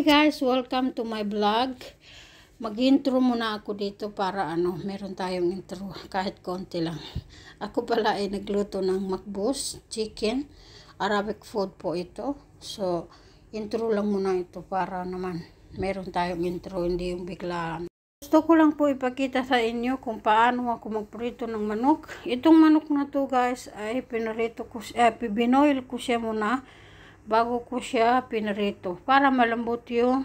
Hey guys, welcome to my vlog. Mag-intro muna ako dito para ano, meron tayong intro kahit konti lang. Ako pala ay nagluto ng makbus, chicken, Arabic food po ito. So, intro lang muna ito para naman meron tayong intro, hindi yung biglaan. Gusto ko lang po ipakita sa inyo kung paano ako magprito ng manok. Itong manok na to guys ay pinarito ko, eh, pinoil ko siya muna bago ko siya pinarito para malambot yung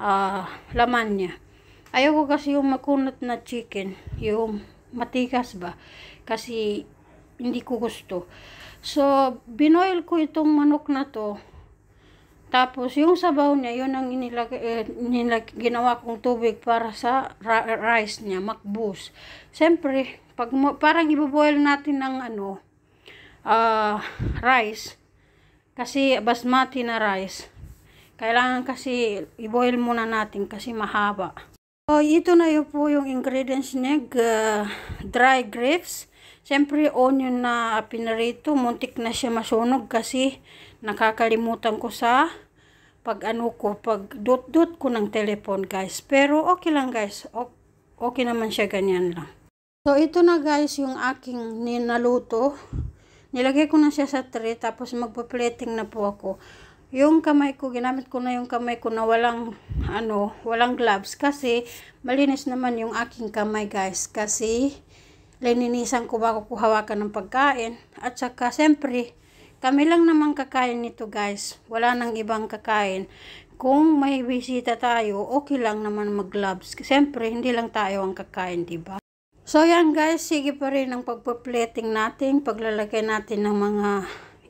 uh, laman niya. Ayaw ko kasi yung makunat na chicken, yung matigas ba, kasi hindi ko gusto. So, binoil ko itong manok na to. Tapos, yung sabaw niya, yun ang inilagay eh, ginawa kong tubig para sa rice niya, makbus. Siyempre, pag, parang iboboil natin ng ano, uh, rice, kasi basmati na rice, kailangan kasi i-boil muna natin kasi mahaba. So, ito na yun po yung ingredients niya. Uh, dry grapes. syempre onion na pinarito. Muntik na siya masunog kasi nakakalimutan ko sa pag ano ko, pag dot-dot ko ng telepon guys. Pero okay lang guys. O okay naman siya ganyan lang. So, ito na guys yung aking ninaluto. Nilagay ko na siya sa tray, tapos magpo-plating na po ako. Yung kamay ko, ginamit ko na yung kamay ko na walang, ano, walang gloves. Kasi, malinis naman yung aking kamay, guys. Kasi, lininisan ko bago ko hawakan ng pagkain. At saka, siyempre, kami lang naman kakain nito guys. Wala nang ibang kakain. Kung may bisita tayo, okay lang naman mag-gloves. Siyempre, hindi lang tayo ang kakain, ba? Diba? So, yan guys, sige pa rin ang pagpa-plating natin, paglalagay natin ng mga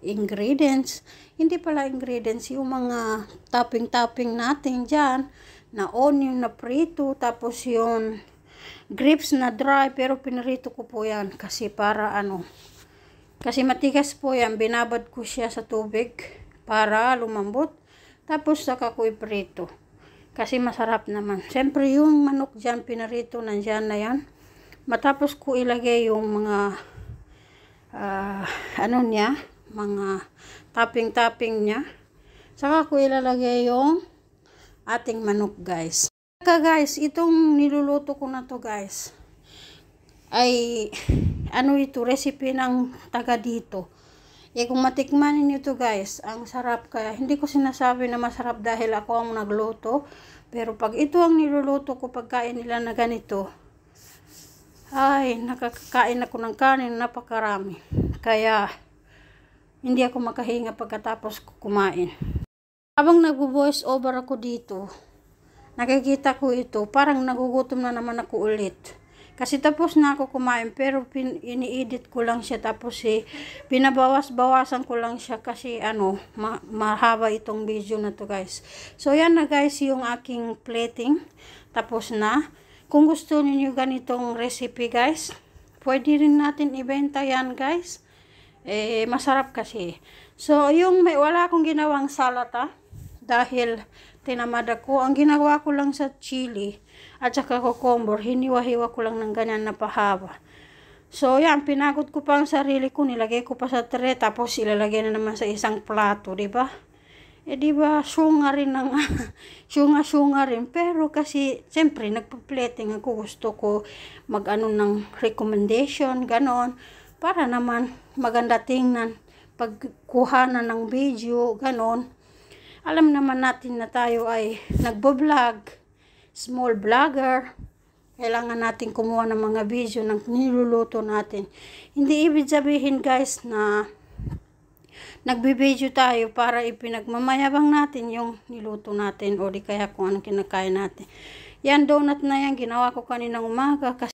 ingredients. Hindi pala ingredients, yung mga topping-topping natin dyan, na onion na prito, tapos yung grapes na dry, pero pinarito ko po yan kasi para ano, kasi matigas po yan, binabad ko siya sa tubig para lumambot, tapos saka ko iprito. Kasi masarap naman. Siyempre yung manok dyan, pinarito nandyan na yan matapos ko ilagay yung mga uh, ano niya mga topping-topping niya saka ko ilalagay yung ating manok guys saka guys itong niluluto ko na to guys ay ano ito recipe ng taga dito e kung matikman niyo to guys ang sarap kaya hindi ko sinasabi na masarap dahil ako ang nagluto pero pag ito ang niluluto ko pagkain nila na ganito ay, nakakakain ako ng kanin, napakarami. Kaya, hindi ako makahinga pagkatapos kumain. Habang nag-voice over ako dito, nakikita ko ito, parang nagugutom na naman ako ulit. Kasi tapos na ako kumain, pero ini-edit ko lang siya. Tapos eh, pinabawas-bawasan ko lang siya kasi ano, ma mahaba itong video na to guys. So yan na guys yung aking plating. Tapos na. Kung gusto niyo ganitong recipe guys, pwede rin natin ibenta yan guys. Eh, masarap kasi. So, yung may, wala akong ginawang salata ah, dahil tinamad ako. Ang ginawa ko lang sa chili at saka cucumber, hiniwa-hiwa ko lang ng ganyan na pahaba. So, yan, Pinagod ko pa ang sarili ko, nilagay ko pa sa tray, tapos ilalagay na naman sa isang plato, ba diba? Eh, di ba, sunga rin ang, sunga-sunga rin. Pero kasi, siyempre, nagpa-plating ako. Gusto ko mag-ano ng recommendation, ganon. Para naman, maganda tingnan. pagkuha na ng video, ganon. Alam naman natin na tayo ay nagbo-vlog, small vlogger. Kailangan natin kumuha ng mga video ng niluluto natin. Hindi ibig sabihin, guys, na Nagbibideo tayo para ipinagmamayabang natin yung niluto natin o di kaya kung anong kinakain natin. Yan donut na yan, ginawa ko kaninang umaga kasi